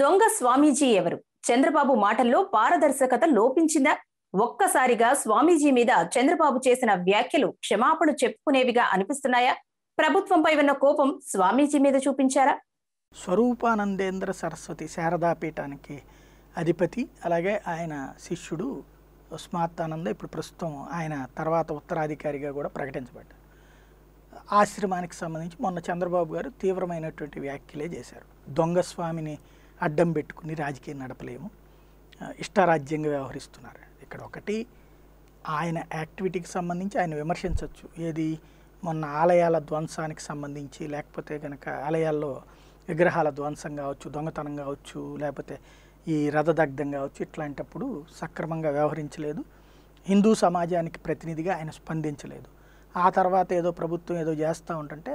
దొంగ స్వామీజీ ఎవరు చంద్రబాబు మాటల్లో పారదర్శకత లోపించిందా ఒక్కసారిగా స్వామీజీ మీద చంద్రబాబు చేసిన వ్యాఖ్యలు క్షమాపణ చెప్పుకునేవిగా అనిపిస్తున్నాయా ప్రభుత్వంపై ఉన్న కోపం స్వామీజీ మీద చూపించారా స్వరూపానందేంద్ర సరస్వతి శారదాపీఠానికి అధిపతి అలాగే ఆయన శిష్యుడు ఉస్మాత్తానంద ఇప్పుడు ప్రస్తుతం ఆయన తర్వాత ఉత్తరాధికారిగా కూడా ప్రకటించబడ్డారు ఆశ్రమానికి సంబంధించి మొన్న చంద్రబాబు గారు తీవ్రమైనటువంటి వ్యాఖ్యలే చేశారు దొంగస్వామిని అడ్డం పెట్టుకుని రాజకీయం నడపలేము ఇష్టారాజ్యంగా వ్యవహరిస్తున్నారు ఇక్కడ ఒకటి ఆయన యాక్టివిటీకి సంబంధించి ఆయన విమర్శించవచ్చు ఏది మొన్న ఆలయాల ధ్వంసానికి సంబంధించి లేకపోతే కనుక ఆలయాల్లో విగ్రహాల ధ్వంసం కావచ్చు దొంగతనం కావచ్చు లేకపోతే ఈ రథదగ్ధం కావచ్చు ఇట్లాంటప్పుడు సక్రమంగా వ్యవహరించలేదు హిందూ సమాజానికి ప్రతినిధిగా ఆయన స్పందించలేదు ఆ తర్వాత ఏదో ప్రభుత్వం ఏదో చేస్తూ ఉంటుంటే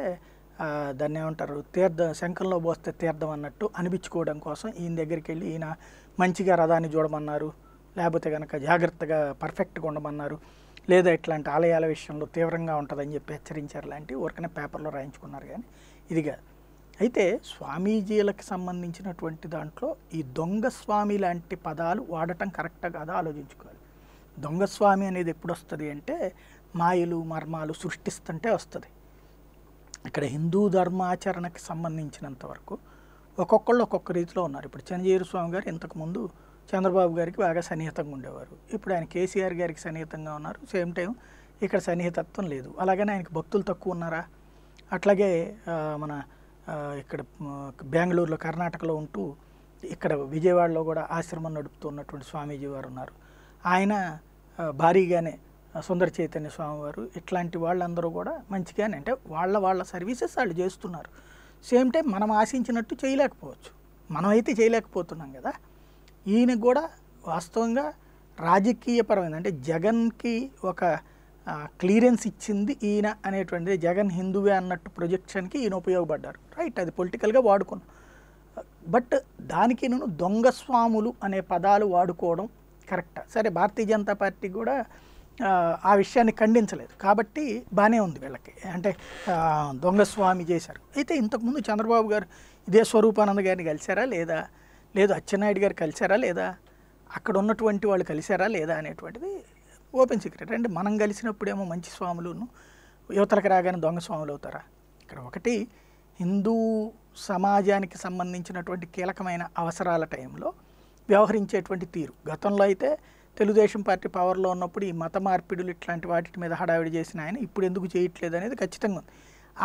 దాన్ని ఏమంటారు తీర్థం శంఖంలో పోస్తే తీర్థం అన్నట్టు అనిపించుకోవడం కోసం ఈయన దగ్గరికి వెళ్ళి ఈయన మంచిగా రథాన్ని చూడమన్నారు లేకపోతే కనుక జాగ్రత్తగా పర్ఫెక్ట్గా ఉండమన్నారు లేదా ఇట్లాంటి ఆలయాల విషయంలో తీవ్రంగా ఉంటుందని చెప్పి హెచ్చరించారు లాంటి ఊరికనే పేపర్లో రాయించుకున్నారు కానీ ఇది కాదు అయితే స్వామీజీలకు సంబంధించినటువంటి దాంట్లో ఈ దొంగ స్వామి లాంటి పదాలు వాడటం కరెక్టా కాదా ఆలోచించుకోవాలి దొంగస్వామి అనేది ఎప్పుడు వస్తుంది అంటే మాయలు మర్మాలు సృష్టిస్తుంటే వస్తుంది ఇక్కడ హిందూ ధర్మాచరణకి సంబంధించినంత వరకు ఒక్కొక్కళ్ళు ఒక్కొక్క రీతిలో ఉన్నారు ఇప్పుడు చంద్రజీవి స్వామి గారు ఇంతకుముందు చంద్రబాబు గారికి బాగా సన్నిహితంగా ఉండేవారు ఇప్పుడు ఆయన కేసీఆర్ గారికి సన్నిహితంగా ఉన్నారు సేమ్ టైం ఇక్కడ సన్నిహితత్వం లేదు అలాగనే ఆయనకి భక్తులు తక్కువ ఉన్నారా అట్లాగే మన ఇక్కడ బెంగళూరులో కర్ణాటకలో ఉంటూ ఇక్కడ విజయవాడలో కూడా ఆశ్రమం నడుపుతున్నటువంటి స్వామీజీ వారు ఉన్నారు ఆయన భారీగానే సుందర చైతన్య స్వామివారు ఇట్లాంటి వాళ్ళందరూ కూడా మంచిగానే అంటే వాళ్ళ వాళ్ళ సర్వీసెస్ వాళ్ళు చేస్తున్నారు సేమ్ టైం మనం ఆశించినట్టు చేయలేకపోవచ్చు మనమైతే చేయలేకపోతున్నాం కదా ఈయన కూడా వాస్తవంగా రాజకీయపరమైన అంటే జగన్కి ఒక క్లియరెన్స్ ఇచ్చింది ఈయన అనేటువంటిది జగన్ హిందువే అన్నట్టు ప్రొజెక్షన్కి ఈయన ఉపయోగపడ్డారు రైట్ అది పొలిటికల్గా వాడుకున్నాం బట్ దానికి నేను దొంగ స్వాములు అనే పదాలు వాడుకోవడం కరెక్టా సరే భారతీయ జనతా పార్టీ కూడా ఆ విషయాన్ని ఖండించలేదు కాబట్టి బాగానే ఉంది వీళ్ళకి అంటే దొంగస్వామి చేశారు అయితే ఇంతకుముందు చంద్రబాబు గారు ఇదే స్వరూపానంద గారిని కలిశారా లేదా లేదు అచ్చెన్నాయుడు గారు కలిశారా లేదా అక్కడ ఉన్నటువంటి వాళ్ళు కలిశారా లేదా అనేటువంటిది ఓపెన్ సీక్రెట్ అంటే మనం కలిసినప్పుడేమో మంచి స్వాములను యువతలకు రాగానే దొంగ స్వాములు అవుతారా ఇక్కడ ఒకటి హిందూ సమాజానికి సంబంధించినటువంటి కీలకమైన అవసరాల టైంలో వ్యవహరించేటువంటి తీరు గతంలో అయితే తెలుగుదేశం పార్టీ పవర్లో ఉన్నప్పుడు ఈ మత మార్పిడులు ఇట్లాంటి వాటి మీద హడావిడి చేసిన ఆయన ఇప్పుడు ఎందుకు చేయట్లేదు అనేది ఖచ్చితంగా ఉంది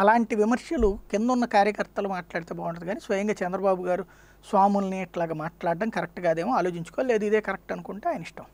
అలాంటి విమర్శలు కింద ఉన్న కార్యకర్తలు మాట్లాడితే బాగుంటుంది కానీ స్వయంగా చంద్రబాబు గారు స్వాముల్ని ఇట్లాగా మాట్లాడడం కరెక్ట్ కాదేమో ఆలోచించుకోవాలి లేదు ఇదే కరెక్ట్ అనుకుంటే ఆయన ఇష్టం